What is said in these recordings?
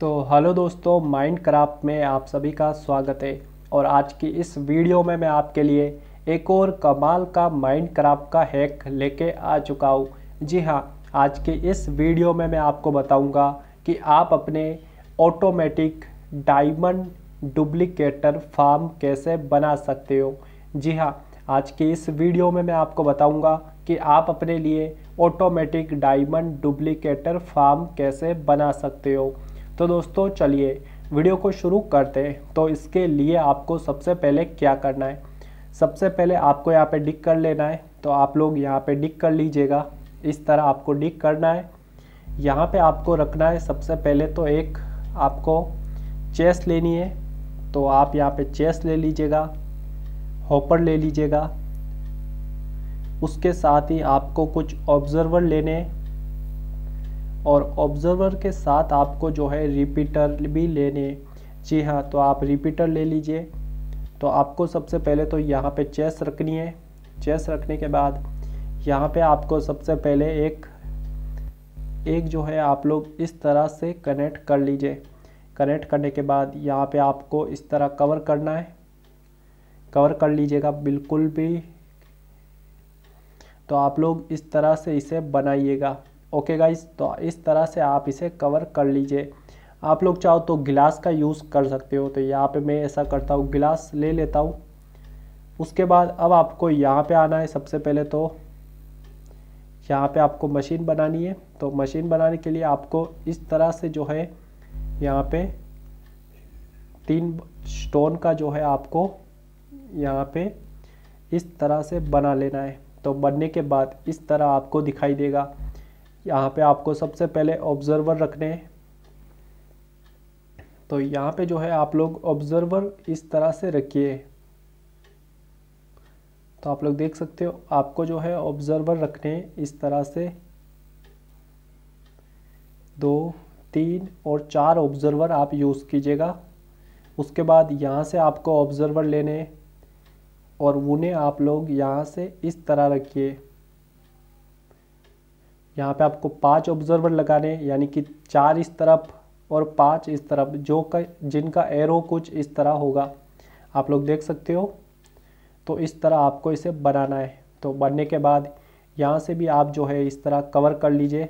तो हेलो दोस्तों mind craft में आप सभी का स्वागत है और आज की इस वीडियो में मैं आपके लिए एक और कमाल का माइंड क्राफ्ट का हैक लेके आ चुका हूँ जी हाँ आज के इस वीडियो में मैं आपको बताऊँगा कि आप अपने ऑटोमेटिक डायमंड डुप्लिकेटर फार्म कैसे बना सकते हो जी हाँ आज की इस वीडियो में मैं आपको बताऊंगा कि आप अपने लिए ऑटोमेटिक डायमंड डुप्लिकेटर फार्म कैसे बना सकते हो तो दोस्तों चलिए वीडियो को शुरू करते हैं तो इसके लिए आपको सबसे पहले क्या करना है सबसे पहले आपको यहाँ पे डिक कर लेना है तो आप लोग यहाँ पे डिक कर लीजिएगा इस तरह आपको डिक करना है यहाँ पे आपको रखना है सबसे पहले तो एक आपको चेस लेनी है तो आप यहाँ पे चेस ले लीजिएगा होपर ले लीजिएगा उसके साथ ही आपको कुछ ऑब्जर्वर लेने और ऑब्जर्वर के साथ आपको जो है रिपीटर भी लेने जी हाँ तो आप रिपीटर ले लीजिए तो आपको सबसे पहले तो यहाँ पे चेस रखनी है चेस रखने के बाद यहाँ पे आपको सबसे पहले एक एक जो है आप लोग इस तरह से कनेक्ट कर लीजिए कनेक्ट करने के बाद यहाँ पे आपको इस तरह कवर करना है कवर कर लीजिएगा बिल्कुल भी तो आप लोग इस तरह से इसे बनाइएगा ओके गाइज तो इस तरह से आप इसे कवर कर लीजिए आप लोग चाहो तो गिलास का यूज़ कर सकते हो तो यहाँ पे मैं ऐसा करता हूँ गिलास ले लेता हूँ उसके बाद अब आपको यहाँ पे आना है सबसे पहले तो यहाँ पे आपको मशीन बनानी है तो मशीन बनाने के लिए आपको इस तरह से जो है यहाँ पे तीन स्टोन का जो है आपको यहाँ पे इस तरह से बना लेना है तो बनने के बाद इस तरह आपको दिखाई देगा यहाँ पे आपको सबसे पहले ऑब्जर्वर रखने हैं तो यहाँ पे जो है आप लोग ऑब्जर्वर इस तरह से रखिए तो आप लोग देख सकते हो आपको जो है ऑब्जर्वर रखने इस तरह से दो तीन और चार ऑब्जर्वर आप यूज़ कीजिएगा उसके बाद यहाँ से आपको ऑब्जर्वर लेने और उन्हें आप लोग यहाँ से इस तरह रखिए यहाँ पे आपको पांच ऑब्जर्वर लगाने यानी कि चार इस तरफ और पांच इस तरफ जो का जिनका एरो कुछ इस तरह होगा आप लोग देख सकते हो तो इस तरह आपको इसे बनाना है तो बनने के बाद यहाँ से भी आप जो है इस तरह कवर कर लीजिए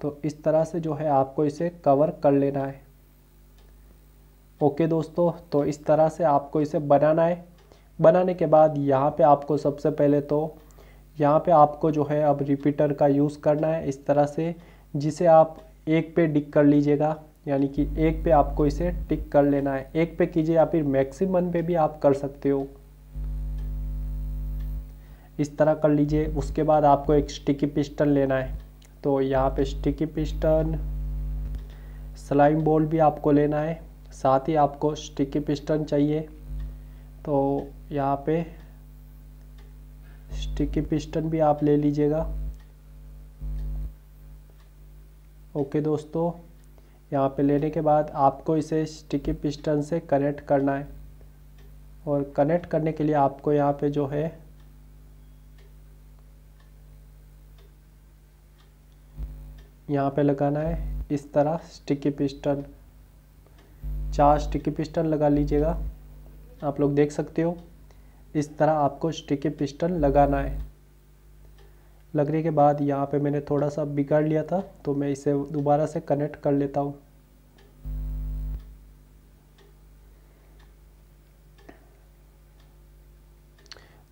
तो इस तरह से जो है आपको इसे कवर कर लेना है ओके दोस्तों तो इस तरह से आपको इसे बनाना है बनाने के बाद यहाँ पे आपको सबसे पहले तो यहाँ पे आपको जो है अब रिपीटर का यूज़ करना है इस तरह से जिसे आप एक पे डिक कर लीजिएगा यानी कि एक पे आपको इसे टिक कर लेना है एक पे कीजिए या फिर मैक्सिमम पे भी आप कर सकते हो इस तरह कर लीजिए उसके बाद आपको एक स्टिकी पिस्टन लेना है तो यहाँ पे स्टिकी पिस्टन स्लाइम बॉल भी आपको लेना है साथ ही आपको स्टिकी पिस्टन चाहिए तो यहाँ पे स्टिकी पिस्टन भी आप ले लीजिएगा ओके दोस्तों यहाँ पे लेने के बाद आपको इसे स्टिकी पिस्टन से कनेक्ट करना है और कनेक्ट करने के लिए आपको यहाँ पे जो है यहाँ पे लगाना है इस तरह स्टिकी पिस्टन चार स्टिकी पिस्टन लगा लीजिएगा आप लोग देख सकते हो इस तरह आपको स्टिकी पिस्टन लगाना है लगने के बाद यहाँ पे मैंने थोड़ा सा बिगाड़ लिया था तो मैं इसे दोबारा से कनेक्ट कर लेता हूँ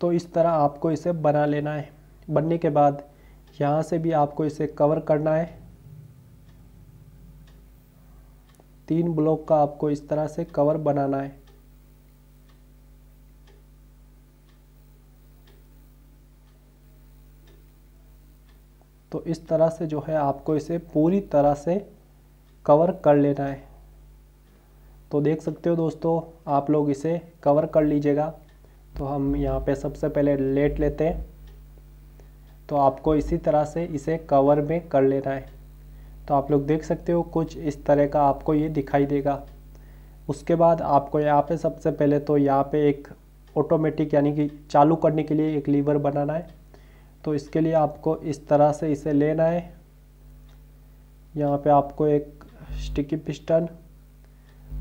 तो इस तरह आपको इसे बना लेना है बनने के बाद यहाँ से भी आपको इसे कवर करना है तीन ब्लॉक का आपको इस तरह से कवर बनाना है तो इस तरह से जो है आपको इसे पूरी तरह से कवर कर लेना है तो देख सकते हो दोस्तों आप लोग इसे कवर कर लीजिएगा तो हम यहाँ पे सबसे पहले लेट लेते हैं तो आपको इसी तरह से इसे कवर में कर लेना है तो आप लोग देख सकते हो कुछ इस तरह का आपको ये दिखाई देगा उसके बाद आपको यहाँ पे सबसे पहले तो यहाँ पे एक ऑटोमेटिक यानी कि चालू करने के लिए एक लीवर बनाना है तो इसके लिए आपको इस तरह से इसे लेना है यहाँ पे आपको एक स्टिकी पिस्टन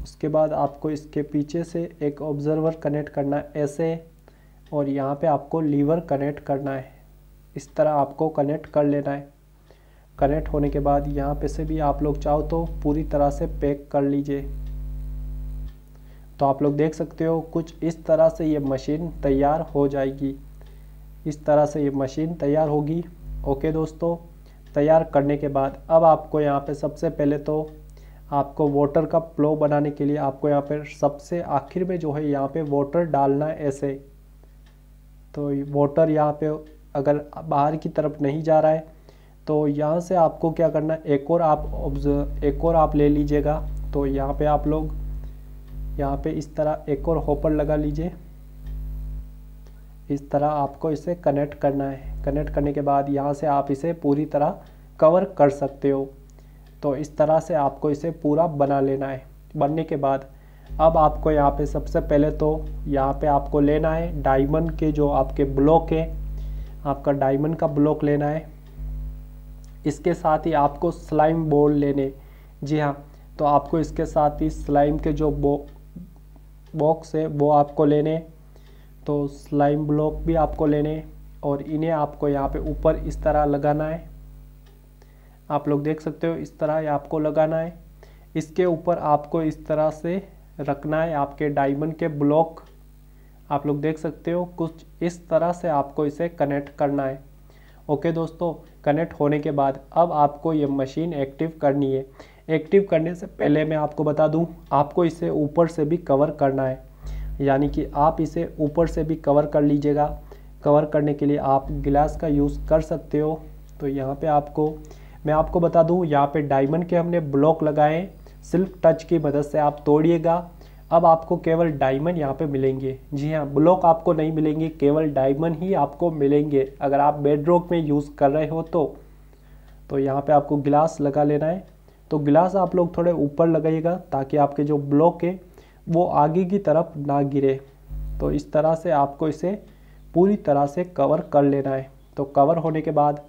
उसके बाद आपको इसके पीछे से एक ऑब्जर्वर कनेक्ट करना है ऐसे और यहाँ पे आपको लीवर कनेक्ट करना है इस तरह आपको कनेक्ट कर लेना है कनेक्ट होने के बाद यहाँ पे से भी आप लोग चाहो तो पूरी तरह से पैक कर लीजिए तो आप लोग देख सकते हो कुछ इस तरह से ये मशीन तैयार हो जाएगी इस तरह से ये मशीन तैयार होगी ओके दोस्तों तैयार करने के बाद अब आपको यहाँ पे सबसे पहले तो आपको वाटर का फ्लो बनाने के लिए आपको यहाँ पर सबसे आखिर में जो है यहाँ पे वाटर डालना है ऐसे तो वाटर यहाँ पे अगर बाहर की तरफ नहीं जा रहा है तो यहाँ से आपको क्या करना एक और आप एक और आप ले लीजिएगा तो यहाँ पे आप लोग यहाँ पे इस तरह एक और होपर लगा लीजिए इस तरह आपको इसे कनेक्ट करना है कनेक्ट करने के बाद यहाँ से आप इसे पूरी तरह कवर कर सकते हो तो इस तरह से आपको इसे पूरा बना लेना है बनने के बाद अब आपको यहाँ पे सबसे पहले तो यहाँ पे आपको लेना है डायमंड के जो आपके ब्लॉक है आपका डायमंड का ब्लॉक लेना है इसके साथ ही आपको स्लाइम बॉल लेने जी हाँ तो आपको इसके साथ ही स्लाइम के जो बॉक्स है वो आपको लेने तो स्लाइम ब्लॉक भी आपको लेने और इन्हें आपको यहाँ पे ऊपर इस तरह लगाना है आप लोग देख सकते हो इस तरह आपको लगाना है इसके ऊपर आपको इस तरह से रखना है आपके डायमंड के ब्लॉक आप लोग देख सकते हो कुछ इस तरह से आपको इसे कनेक्ट करना है ओके दोस्तों कनेक्ट होने के बाद अब आपको ये मशीन एक्टिव करनी है एक्टिव करने से पहले मैं आपको बता दूं आपको इसे ऊपर से भी कवर करना है यानी कि आप इसे ऊपर से भी कवर कर लीजिएगा कवर करने के लिए आप गिलास का यूज़ कर सकते हो तो यहाँ पे आपको मैं आपको बता दूँ यहाँ पे डायमंड के हमने ब्लॉक लगाए सिर्फ टच की मदद से आप तोड़िएगा अब आपको केवल डायमंड यहाँ पे मिलेंगे जी हाँ ब्लॉक आपको नहीं मिलेंगे केवल डायमंड ही आपको मिलेंगे अगर आप बेडरॉक में यूज़ कर रहे हो तो तो यहाँ पर आपको गिलास लगा लेना है तो गिलास आप लोग थोड़े ऊपर लगाइएगा ताकि आपके जो ब्लॉक है वो आगे की तरफ ना गिरे तो इस तरह से आपको इसे पूरी तरह से कवर कर लेना है तो कवर होने के बाद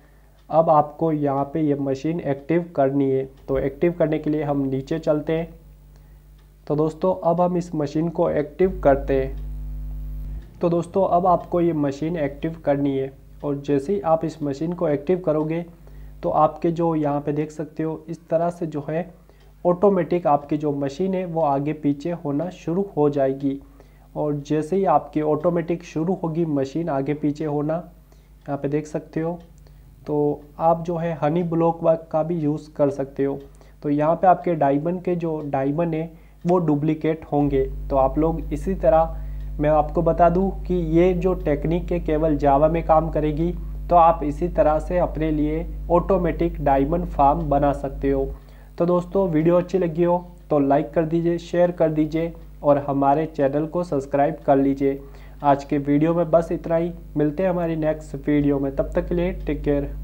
अब आपको यहाँ पे ये मशीन एक्टिव करनी है तो एक्टिव करने के लिए हम नीचे चलते हैं तो दोस्तों अब हम इस मशीन को एक्टिव करते हैं तो दोस्तों अब आपको ये मशीन एक्टिव करनी है और जैसे ही आप इस मशीन को एक्टिव करोगे तो आपके जो यहाँ पे देख सकते हो इस तरह से जो है ऑटोमेटिक आपकी जो मशीन है वो आगे पीछे होना शुरू हो जाएगी और जैसे ही आपकी ऑटोमेटिक शुरू होगी मशीन आगे पीछे होना यहाँ पे देख सकते हो तो आप जो है हनी ब्लॉक वर्क का भी यूज़ कर सकते हो तो यहाँ पे आपके डायमंड के जो डायमंड है वो डुप्लीकेट होंगे तो आप लोग इसी तरह मैं आपको बता दूँ कि ये जो टेक्निक है केवल जावा में काम करेगी तो आप इसी तरह से अपने लिए ऑटोमेटिक डायमंड फार्म बना सकते हो तो दोस्तों वीडियो अच्छी लगी हो तो लाइक कर दीजिए शेयर कर दीजिए और हमारे चैनल को सब्सक्राइब कर लीजिए आज के वीडियो में बस इतना ही मिलते हैं हमारी नेक्स्ट वीडियो में तब तक के लिए टेक केयर